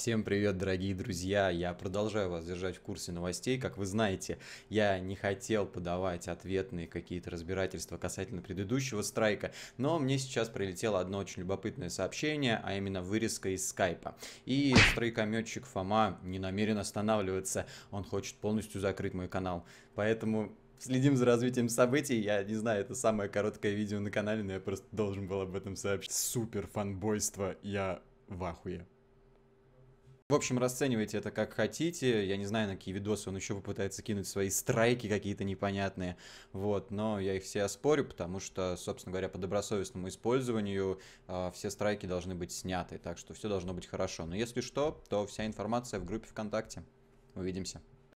Всем привет, дорогие друзья! Я продолжаю вас держать в курсе новостей. Как вы знаете, я не хотел подавать ответные какие-то разбирательства касательно предыдущего страйка, но мне сейчас прилетело одно очень любопытное сообщение, а именно вырезка из скайпа. И стройкометчик Фома не намерен останавливаться, он хочет полностью закрыть мой канал. Поэтому следим за развитием событий. Я не знаю, это самое короткое видео на канале, но я просто должен был об этом сообщить. Супер фанбойство, я в ахуе. В общем, расценивайте это как хотите. Я не знаю, на какие видосы он еще попытается кинуть свои страйки какие-то непонятные. Вот, но я их все оспорю, потому что, собственно говоря, по добросовестному использованию э, все страйки должны быть сняты. Так что все должно быть хорошо. Но если что, то вся информация в группе ВКонтакте. Увидимся.